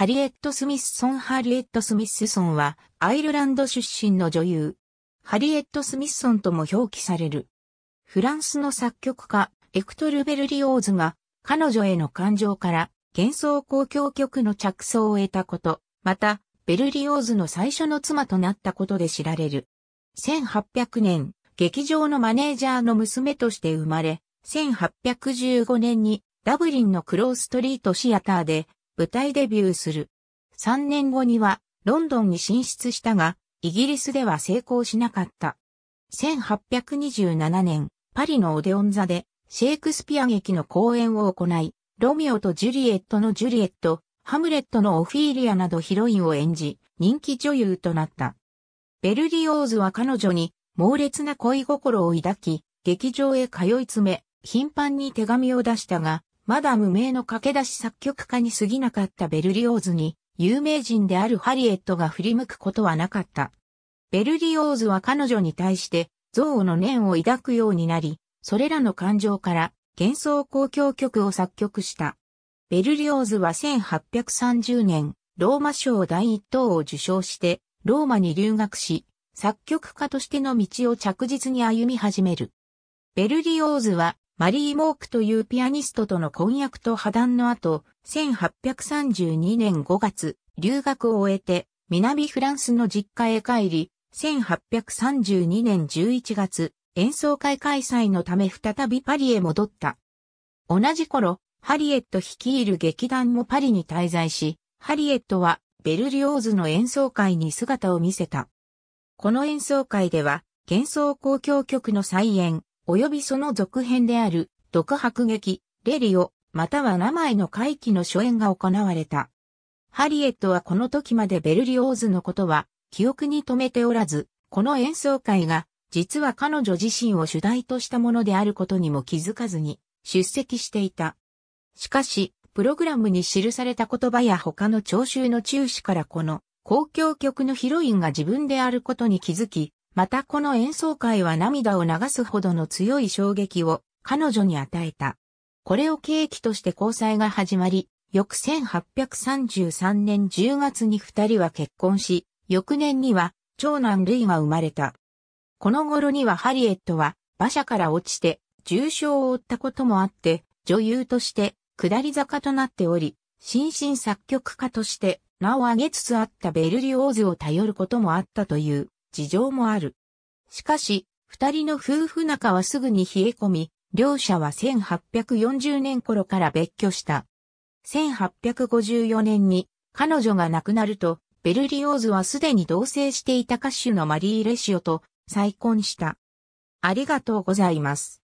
ハリエット・スミスソン・ハリエット・スミスソンは、アイルランド出身の女優。ハリエット・スミスソンとも表記される。フランスの作曲家、エクトル・ベルリオーズが、彼女への感情から、幻想交響曲の着想を得たこと、また、ベルリオーズの最初の妻となったことで知られる。1800年、劇場のマネージャーの娘として生まれ、1815年にダブリンのクローストリートシアターで舞台デビューする。3年後にはロンドンに進出したが、イギリスでは成功しなかった。1827年、パリのオデオン座でシェイクスピア劇の公演を行い、ロミオとジュリエットのジュリエット、ハムレットのオフィーリアなどヒロインを演じ、人気女優となった。ベルリオーズは彼女に猛烈な恋心を抱き、劇場へ通い詰め、頻繁に手紙を出したが、まだ無名の駆け出し作曲家に過ぎなかったベルリオーズに、有名人であるハリエットが振り向くことはなかった。ベルリオーズは彼女に対して、憎悪の念を抱くようになり、それらの感情から幻想交響曲を作曲した。ベルリオーズは1830年、ローマ賞第一等を受賞して、ローマに留学し、作曲家としての道を着実に歩み始める。ベルリオーズはマリー・モークというピアニストとの婚約と破談の後、1832年5月、留学を終えて、南フランスの実家へ帰り、1832年11月、演奏会開催のため再びパリへ戻った。同じ頃、ハリエット率いる劇団もパリに滞在し、ハリエットはベルリオーズの演奏会に姿を見せた。この演奏会では、幻想交響曲の再演、及びその続編である、独白劇、レリオ、または名前の回帰の初演が行われた。ハリエットはこの時までベルリオーズのことは記憶に留めておらず、この演奏会が実は彼女自身を主題としたものであることにも気づかずに出席していた。しかし、プログラムに記された言葉や他の聴衆の注視からこの公共曲のヒロインが自分であることに気づき、またこの演奏会は涙を流すほどの強い衝撃を彼女に与えた。これを契機として交際が始まり、翌1833年10月に二人は結婚し、翌年には長男ルイが生まれた。この頃にはハリエットは馬車から落ちて重傷を負ったこともあって、女優として下り坂となっており、新進作曲家として名を上げつつあったベルリオーズを頼ることもあったという。事情もある。しかし、二人の夫婦仲はすぐに冷え込み、両者は1840年頃から別居した。1854年に彼女が亡くなると、ベルリオーズはすでに同棲していた歌手のマリー・レシオと再婚した。ありがとうございます。